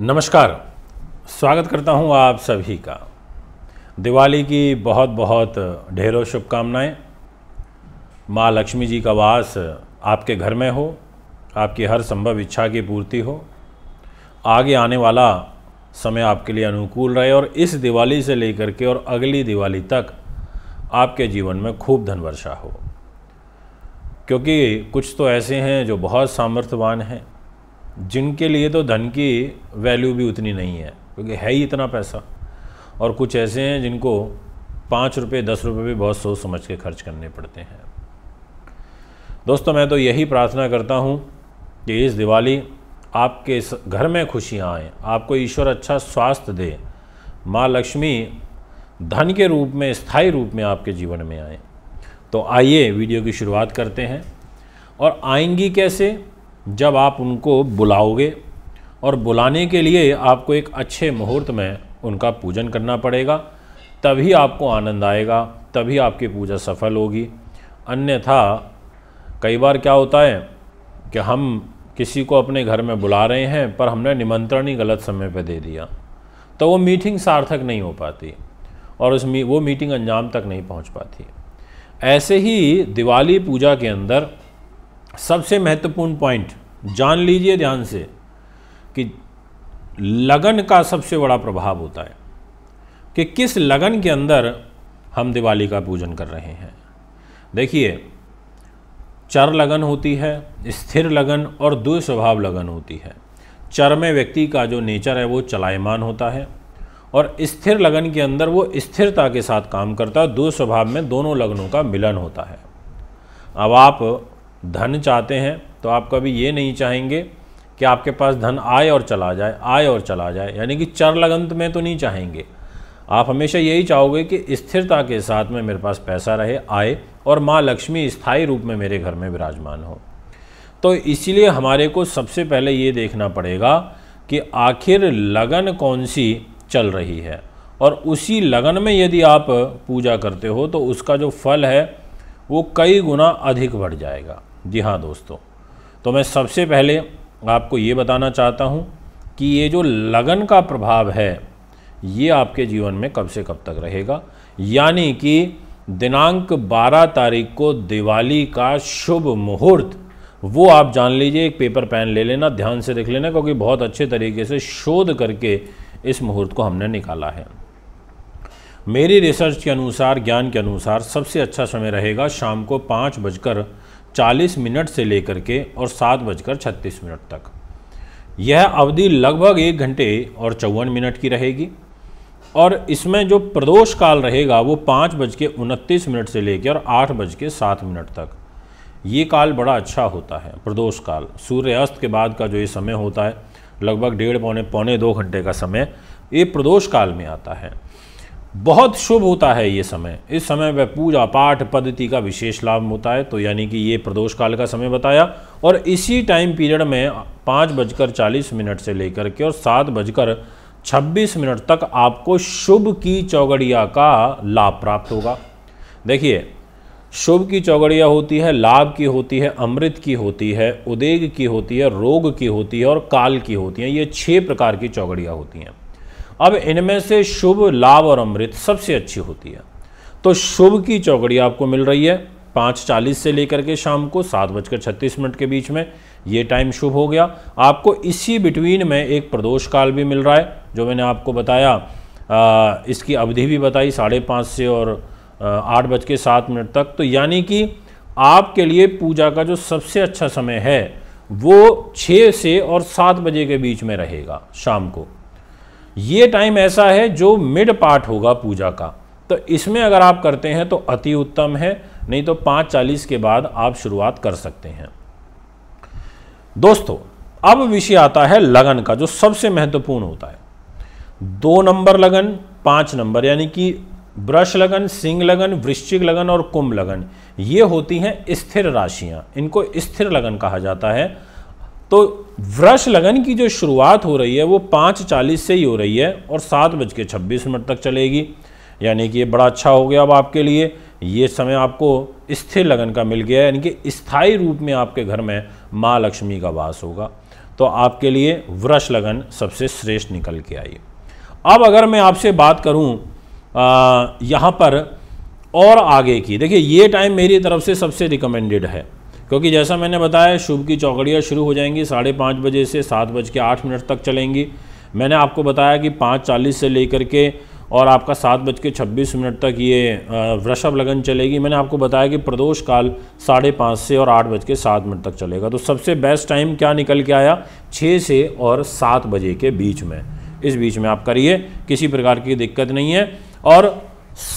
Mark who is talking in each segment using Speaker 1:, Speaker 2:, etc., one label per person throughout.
Speaker 1: नमस्कार स्वागत करता हूं आप सभी का दिवाली की बहुत बहुत ढेरों शुभकामनाएं माँ लक्ष्मी जी का वास आपके घर में हो आपकी हर संभव इच्छा की पूर्ति हो आगे आने वाला समय आपके लिए अनुकूल रहे और इस दिवाली से लेकर के और अगली दिवाली तक आपके जीवन में खूब धनवर्षा हो क्योंकि कुछ तो ऐसे हैं जो बहुत सामर्थ्यवान हैं जिनके लिए तो धन की वैल्यू भी उतनी नहीं है क्योंकि है ही इतना पैसा और कुछ ऐसे हैं जिनको पाँच रुपये दस रुपये भी बहुत सोच समझ के खर्च करने पड़ते हैं दोस्तों मैं तो यही प्रार्थना करता हूँ कि इस दिवाली आपके इस घर में खुशियाँ आएँ आपको ईश्वर अच्छा स्वास्थ्य दे माँ लक्ष्मी धन के रूप में स्थायी रूप में आपके जीवन में आए तो आइए वीडियो की शुरुआत करते हैं और आएंगी कैसे जब आप उनको बुलाओगे और बुलाने के लिए आपको एक अच्छे मुहूर्त में उनका पूजन करना पड़ेगा तभी आपको आनंद आएगा तभी आपकी पूजा सफल होगी अन्यथा कई बार क्या होता है कि हम किसी को अपने घर में बुला रहे हैं पर हमने निमंत्रण ही गलत समय पर दे दिया तो वो मीटिंग सार्थक नहीं हो पाती और उस मी, वो मीटिंग अंजाम तक नहीं पहुंच पाती ऐसे ही दिवाली पूजा के अंदर सबसे महत्वपूर्ण पॉइंट जान लीजिए ध्यान से कि लगन का सबसे बड़ा प्रभाव होता है कि किस लगन के अंदर हम दिवाली का पूजन कर रहे हैं देखिए चर लगन होती है स्थिर लगन और दुस्वभाव लगन होती है चर में व्यक्ति का जो नेचर है वो चलायमान होता है और स्थिर लगन के अंदर वो स्थिरता के साथ काम करता है दो स्वभाव में दोनों लगनों का मिलन होता है अब आप धन चाहते हैं तो आप कभी ये नहीं चाहेंगे कि आपके पास धन आए और चला जाए आए और चला जाए यानी कि चर लगंत में तो नहीं चाहेंगे आप हमेशा यही चाहोगे कि स्थिरता के साथ में मेरे पास पैसा रहे आए और माँ लक्ष्मी स्थायी रूप में मेरे घर में विराजमान हो तो इसीलिए हमारे को सबसे पहले ये देखना पड़ेगा कि आखिर लगन कौन सी चल रही है और उसी लगन में यदि आप पूजा करते हो तो उसका जो फल है वो कई गुना अधिक बढ़ जाएगा जी हाँ दोस्तों तो मैं सबसे पहले आपको ये बताना चाहता हूँ कि ये जो लगन का प्रभाव है ये आपके जीवन में कब से कब तक रहेगा यानी कि दिनांक 12 तारीख को दिवाली का शुभ मुहूर्त वो आप जान लीजिए एक पेपर पेन ले लेना ध्यान से देख लेना क्योंकि बहुत अच्छे तरीके से शोध करके इस मुहूर्त को हमने निकाला है मेरी रिसर्च के अनुसार ज्ञान के अनुसार सबसे अच्छा समय रहेगा शाम को पाँच बजकर चालीस मिनट से लेकर के और सात बजकर छत्तीस मिनट तक यह अवधि लगभग एक घंटे और चौवन मिनट की रहेगी और इसमें जो प्रदोष काल रहेगा वो पाँच बज के उनतीस मिनट से लेकर और आठ बज के सात मिनट तक ये काल बड़ा अच्छा होता है प्रदोष काल सूर्यास्त के बाद का जो ये समय होता है लगभग डेढ़ पौने पौने दो घंटे का समय ये प्रदोष काल में आता है बहुत शुभ होता है ये समय इस समय वह पूजा पाठ पद्धति का विशेष लाभ होता है तो यानी कि ये प्रदोष काल का समय बताया और इसी टाइम पीरियड में पाँच बजकर चालीस मिनट से लेकर के और सात बजकर छब्बीस मिनट तक आपको शुभ की चौगड़िया का लाभ प्राप्त होगा देखिए शुभ की चौगड़िया होती है लाभ की होती है अमृत की होती है उदेग की होती है रोग की होती है और काल की होती है ये छः प्रकार की चौगड़िया होती हैं अब इनमें से शुभ लाभ और अमृत सबसे अच्छी होती है तो शुभ की चौकड़ी आपको मिल रही है पाँच चालीस से लेकर के शाम को सात बजकर छत्तीस मिनट के बीच में ये टाइम शुभ हो गया आपको इसी बिटवीन में एक प्रदोष काल भी मिल रहा है जो मैंने आपको बताया आ, इसकी अवधि भी बताई साढ़े पाँच से और आठ बज के सात मिनट तक तो यानी कि आपके लिए पूजा का जो सबसे अच्छा समय है वो छः से और सात बजे के बीच में रहेगा शाम को ये टाइम ऐसा है जो मिड पार्ट होगा पूजा का तो इसमें अगर आप करते हैं तो अति उत्तम है नहीं तो पाँच चालीस के बाद आप शुरुआत कर सकते हैं दोस्तों अब विषय आता है लगन का जो सबसे महत्वपूर्ण होता है दो नंबर लगन पाँच नंबर यानी कि ब्रश लगन सिंह लगन वृश्चिक लगन और कुंभ लगन ये होती हैं स्थिर राशियाँ इनको स्थिर लगन कहा जाता है तो वृक्ष लगन की जो शुरुआत हो रही है वो पाँच चालीस से ही हो रही है और सात बज के छब्बीस मिनट तक चलेगी यानी कि ये बड़ा अच्छा हो गया अब आपके लिए ये समय आपको स्थिर लगन का मिल गया यानी कि स्थायी रूप में आपके घर में माँ लक्ष्मी का वास होगा तो आपके लिए वृक्ष लगन सबसे श्रेष्ठ निकल के आई अब अगर मैं आपसे बात करूँ यहाँ पर और आगे की देखिए ये टाइम मेरी तरफ से सबसे रिकमेंडेड है क्योंकि जैसा मैंने बताया शुभ की चौकड़ियाँ शुरू हो जाएंगी साढ़े पाँच बजे से सात बज के आठ मिनट तक चलेंगी मैंने आपको बताया कि पाँच चालीस से लेकर के और आपका सात बज के छब्बीस मिनट तक ये वृषभ लगन चलेगी मैंने आपको बताया कि प्रदोष काल साढ़े पाँच से और आठ बज के सात मिनट तक चलेगा तो सबसे बेस्ट टाइम क्या निकल के आया छः से और सात बजे के बीच में इस बीच में आप करिए किसी प्रकार की दिक्कत नहीं है और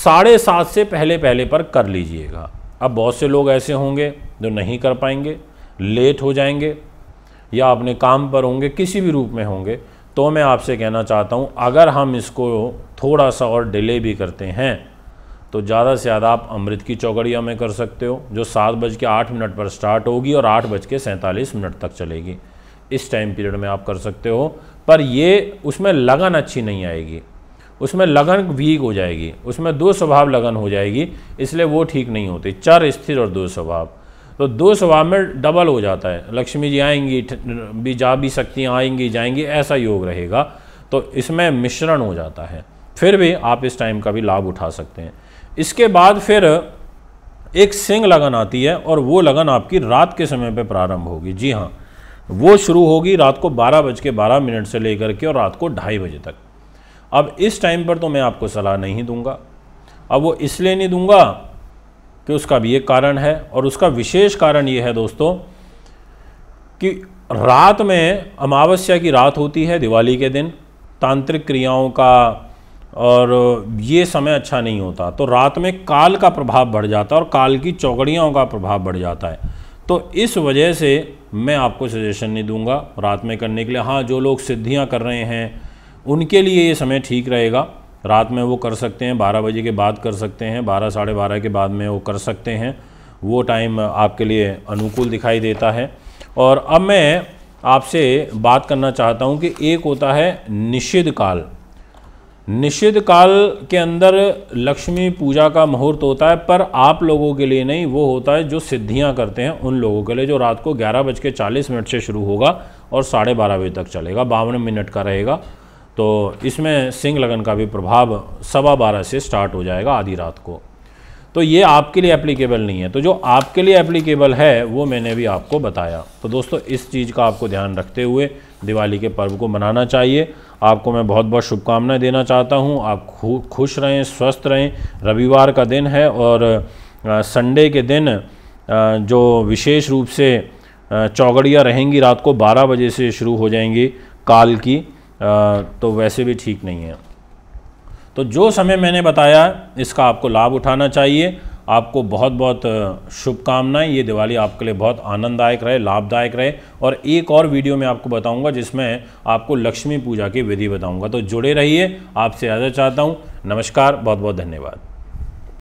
Speaker 1: साढ़े सात से पहले पहले पर कर लीजिएगा अब बहुत से लोग ऐसे होंगे जो नहीं कर पाएंगे लेट हो जाएंगे या अपने काम पर होंगे किसी भी रूप में होंगे तो मैं आपसे कहना चाहता हूँ अगर हम इसको थोड़ा सा और डिले भी करते हैं तो ज़्यादा से ज़्यादा आप अमृत की चौकड़िया में कर सकते हो जो सात बज के आठ मिनट पर स्टार्ट होगी और आठ बज के सैंतालीस मिनट तक चलेगी इस टाइम पीरियड में आप कर सकते हो पर ये उसमें लगन अच्छी नहीं आएगी उसमें लगन वीक हो जाएगी उसमें दो स्वभाव लगन हो जाएगी इसलिए वो ठीक नहीं होती चार स्थिर और दो स्वभाव तो दो स्वभाव में डबल हो जाता है लक्ष्मी जी आएंगी भी जा भी सकती आएंगी जाएंगी ऐसा योग रहेगा तो इसमें मिश्रण हो जाता है फिर भी आप इस टाइम का भी लाभ उठा सकते हैं इसके बाद फिर एक सिंह लगन आती है और वो लगन आपकी रात के समय पर प्रारंभ होगी जी हाँ वो शुरू होगी रात को बारह बज के बारह मिनट से लेकर के और रात को ढाई बजे तक अब इस टाइम पर तो मैं आपको सलाह नहीं दूंगा अब वो इसलिए नहीं दूंगा कि उसका भी एक कारण है और उसका विशेष कारण ये है दोस्तों कि रात में अमावस्या की रात होती है दिवाली के दिन तांत्रिक क्रियाओं का और ये समय अच्छा नहीं होता तो रात में काल का प्रभाव बढ़ जाता है और काल की चौकड़ियों का प्रभाव बढ़ जाता है तो इस वजह से मैं आपको सजेशन नहीं दूंगा रात में करने के लिए हाँ जो लोग सिद्धियाँ कर रहे हैं उनके लिए ये समय ठीक रहेगा रात में वो कर सकते हैं बारह बजे के बाद कर सकते हैं बारह साढ़े बारह के बाद में वो कर सकते हैं वो टाइम आपके लिए अनुकूल दिखाई देता है और अब मैं आपसे बात करना चाहता हूँ कि एक होता है निषिद्ध काल निषिद्ध काल के अंदर लक्ष्मी पूजा का मुहूर्त होता है पर आप लोगों के लिए नहीं वो होता है जो सिद्धियां करते हैं उन लोगों के लिए जो रात को ग्यारह बज के चालीस मिनट से शुरू होगा और साढ़े बारह बजे तक चलेगा बावन मिनट का रहेगा तो इसमें सिंह लगन का भी प्रभाव सवा बारह से स्टार्ट हो जाएगा आधी रात को तो ये आपके लिए एप्लीकेबल नहीं है तो जो आपके लिए एप्लीकेबल है वो मैंने भी आपको बताया तो दोस्तों इस चीज़ का आपको ध्यान रखते हुए दिवाली के पर्व को मनाना चाहिए आपको मैं बहुत बहुत शुभकामनाएं देना चाहता हूँ आप खुश रहें स्वस्थ रहें रविवार का दिन है और संडे के दिन जो विशेष रूप से चौगड़ियाँ रहेंगी रात को बारह बजे से शुरू हो जाएंगी काल की तो वैसे भी ठीक नहीं है तो जो समय मैंने बताया इसका आपको लाभ उठाना चाहिए आपको बहुत बहुत शुभकामनाएं ये दिवाली आपके लिए बहुत आनंददायक रहे लाभदायक रहे और एक और वीडियो में आपको बताऊंगा जिसमें आपको लक्ष्मी पूजा की विधि बताऊंगा तो जुड़े रहिए आपसे ज़्यादा चाहता हूं नमस्कार बहुत बहुत धन्यवाद